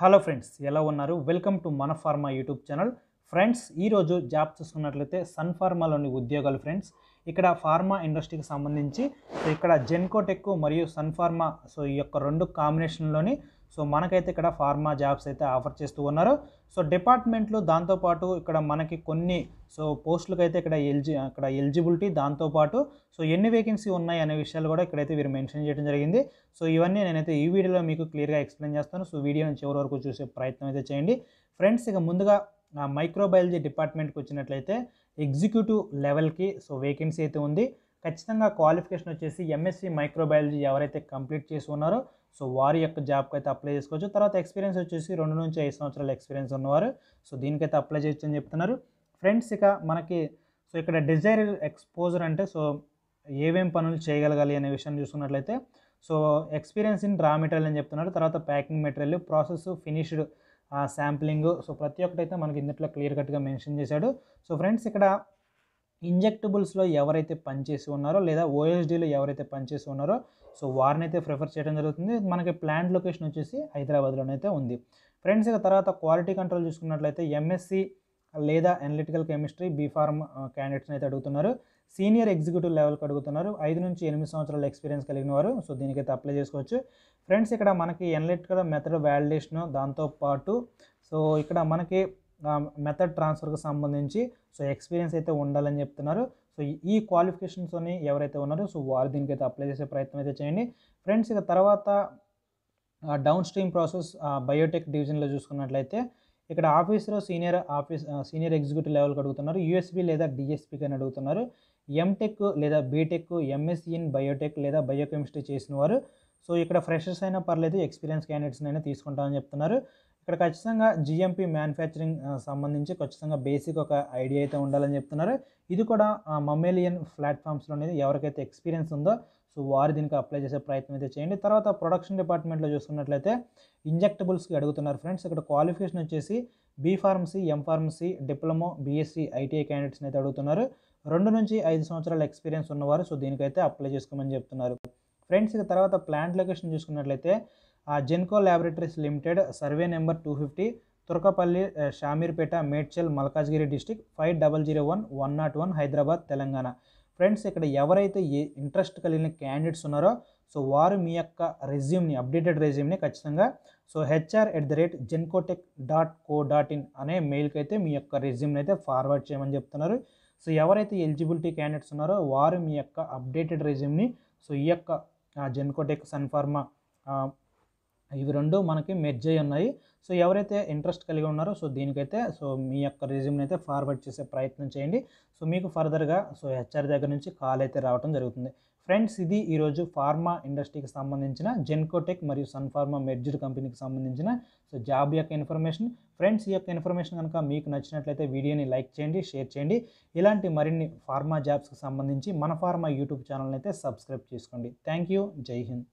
hello friends ఎలా ఉన్నారు welcome to మన ఫార్మా యూట్యూబ్ ఛానల్ ఫ్రెండ్స్ ఈరోజు జాబ్ చూసుకున్నట్లయితే సన్ ఫార్మాలోని ఉద్యోగాలు ఫ్రెండ్స్ ఇక్కడ ఫార్మా ఇండస్ట్రీకి సంబంధించి ఇక్కడ జెన్కోటెక్ మరియు సన్ ఫార్మా సో ఈ యొక్క రెండు కాంబినేషన్లోని సో మనకైతే ఇక్కడ ఫార్మా జాబ్స్ అయితే ఆఫర్ చేస్తూ ఉన్నారు సో డిపార్ట్మెంట్లు దాంతోపాటు ఇక్కడ మనకి కొన్ని సో పోస్టులకు అయితే ఇక్కడ ఎలిజి ఇక్కడ ఎలిజిబిలిటీ దాంతోపాటు సో ఎన్ని వేకెన్సీ ఉన్నాయి అనే విషయాలు కూడా ఇక్కడైతే వీరు మెన్షన్ చేయడం జరిగింది సో ఇవన్నీ నేనైతే ఈ వీడియోలో మీకు క్లియర్గా ఎక్స్ప్లెయిన్ చేస్తాను సో వీడియోని చివరి వరకు చూసే ప్రయత్నం అయితే చేయండి ఫ్రెండ్స్ ఇక ముందుగా మైక్రోబయాలజీ డిపార్ట్మెంట్కి వచ్చినట్లయితే ఎగ్జిక్యూటివ్ లెవెల్కి సో వేకెన్సీ అయితే ఉంది ఖచ్చితంగా క్వాలిఫికేషన్ వచ్చేసి ఎంఎస్సి మైక్రోబయాలజీ ఎవరైతే కంప్లీట్ చేసి ఉన్నారో సో వారి యొక్క జాబ్కి అయితే అప్లై చేసుకోవచ్చు తర్వాత ఎక్స్పీరియన్స్ వచ్చేసి రెండు నుంచి ఐదు సంవత్సరాల ఎక్స్పీరియన్స్ ఉన్నవారు సో దీనికైతే అప్లై చేయొచ్చు అని చెప్తున్నారు ఫ్రెండ్స్ ఇక మనకి సో ఇక్కడ డిజైర్ ఎక్స్పోజర్ అంటే సో ఏమేం పనులు చేయగలగాలి అనే విషయం చూసుకున్నట్లయితే so experience in raw material అని చెప్తున్నారు తర్వాత packing material process finished sampling so ప్రతి ఒక్కటైతే మనకి ఇందులో క్లియర్ కట్గా మెన్షన్ చేశాడు సో ఫ్రెండ్స్ ఇక్కడ ఇంజెక్టబుల్స్లో ఎవరైతే పనిచేసి ఉన్నారో లేదా ఓఎస్డీలో ఎవరైతే పనిచేసి ఉన్నారో సో వారిని అయితే ప్రిఫర్ చేయడం జరుగుతుంది మనకి ప్లాంట్ లొకేషన్ వచ్చేసి హైదరాబాద్లోనైతే ఉంది ఫ్రెండ్స్ ఇక తర్వాత క్వాలిటీ కంట్రోల్ చూసుకున్నట్లయితే ఎంఎస్సి లేదా అనలిటికల్ కెమిస్ట్రీ బీఫార్మ్ క్యాండిడేట్స్ని అయితే అడుగుతున్నారు సీనియర్ ఎగ్జిక్యూటివ్ లెవెల్కి అడుగుతున్నారు ఐదు నుంచి ఎనిమిది సంవత్సరాల ఎక్స్పీరియన్స్ కలిగిన వారు సో దీనికైతే అప్లై చేసుకోవచ్చు ఫ్రెండ్స్ ఇక్కడ మనకి అనలిటికల్ మెథడ్ వ్యాలిడేషను దాంతోపాటు సో ఇక్కడ మనకి మెథడ్ ట్రాన్స్ఫర్కి సంబంధించి సో ఎక్స్పీరియన్స్ అయితే ఉండాలని చెప్తున్నారు సో ఈ క్వాలిఫికేషన్స్ అని ఎవరైతే ఉన్నారో సో వారు దీనికైతే అప్లై చేసే ప్రయత్నం అయితే చేయండి ఫ్రెండ్స్ ఇక తర్వాత డౌన్ స్ట్రీమ్ ప్రాసెస్ బయోటెక్ డివిజన్లో చూసుకున్నట్లయితే ఇక్కడ ఆఫీస్లో సీనియర్ ఆఫీస్ సీనియర్ ఎగ్జిక్యూటివ్ లెవెల్కి అడుగుతున్నారు యూఎస్బి లేదా డిఎస్పీకి అని అడుగుతున్నారు ఎంటెక్ లేదా బీటెక్ ఎంఎస్సీ ఇన్ బయోటెక్ లేదా బయోకెమిస్ట్రీ చేసిన వారు సో ఇక్కడ ఫ్రెషర్స్ అయినా పర్లేదు ఎక్స్పీరియన్స్ క్యాండిడేట్స్ అయినా తీసుకుంటామని చెప్తున్నారు ఇక్కడ ఖచ్చితంగా జిఎంపి మ్యానుఫ్యాక్చరింగ్ సంబంధించి ఖచ్చితంగా బేసిక్ ఒక ఐడియా అయితే ఉండాలని చెప్తున్నారు ఇది కూడా మమ్మేలియన్ ప్లాట్ఫామ్స్లో అనేది ఎవరికైతే ఎక్స్పీరియన్స్ ఉందో సో వారు దీనికి అప్లై చేసే ప్రయత్నం అయితే చేయండి తర్వాత ప్రొడక్షన్ డిపార్ట్మెంట్లో చూసుకున్నట్లయితే ఇంజెక్టబుల్స్కి అడుగుతున్నారు ఫ్రెండ్స్ ఇక్కడ క్వాలిఫికేషన్ వచ్చేసి B pharmacy M pharmacy diploma BSc ITI క్యాండిడేట్స్ని అయితే అడుగుతున్నారు రెండు నుంచి ఐదు సంవత్సరాల ఎక్స్పీరియన్స్ ఉన్నవారు సో దీనికైతే అప్లై చేసుకోమని చెప్తున్నారు ఫ్రెండ్స్ ఇక తర్వాత ప్లాంట్ లొకేషన్ చూసుకున్నట్లయితే Genco laboratories limited survey number two fifty Turakapalli Shamirpet Medchal Malkajgiri district five double zero one one naught one Hyderabad Telangana friends ఇక్కడ ఎవరైతే ఏ ఇంట్రెస్ట్ కలిగిన క్యాండిడేట్స్ ఉన్నారో సో వారు మీ యొక్క రెజ్యూమ్ని అప్డేటెడ్ రెజ్యూమ్ని ఖచ్చితంగా so HR at the rate Gencotech dot co dot in అనే మెయిల్కి అయితే మీ యొక్క రెజ్యూమ్ని అయితే ఫార్వర్డ్ చేయమని చెప్తున్నారు సో ఎవరైతే ఎలిజిబిలిటీ క్యాండిడేట్స్ ఉన్నారో వారు మీ యొక్క అప్డేటెడ్ రెజ్యూమ్ని సో ఈ యొక్క జెన్కోటెక్ సన్ఫార్మా ఇవి రెండు మనకి మెర్జ్ అయి ఉన్నాయి సో ఎవరైతే ఇంట్రెస్ట్ కలిగి ఉన్నారో సో దీనికైతే సో మీ యొక్క రెజ్యూమ్ని అయితే ఫార్వర్డ్ చేసే ప్రయత్నం చేయండి సో మీకు ఫర్దర్గా సో హెచ్ఆర్ దగ్గర నుంచి కాల్ అయితే రావడం జరుగుతుంది ఫ్రెండ్స్ ఇది ఈరోజు ఫార్మా ఇండస్ట్రీకి సంబంధించిన జెన్కోటెక్ మరియు సన్ఫార్మా మెర్జ్డ్ కంపెనీకి సంబంధించిన సో జాబ్ యొక్క ఇన్ఫర్మేషన్ ఫ్రెండ్స్ ఈ యొక్క ఇన్ఫర్మేషన్ కనుక మీకు నచ్చినట్లయితే వీడియోని లైక్ చేయండి షేర్ చేయండి ఇలాంటి మరిన్ని ఫార్మా జాబ్స్కి సంబంధించి మన ఫార్మా యూట్యూబ్ ఛానల్ని అయితే సబ్స్క్రైబ్ చేసుకోండి థ్యాంక్ యూ జై హింద్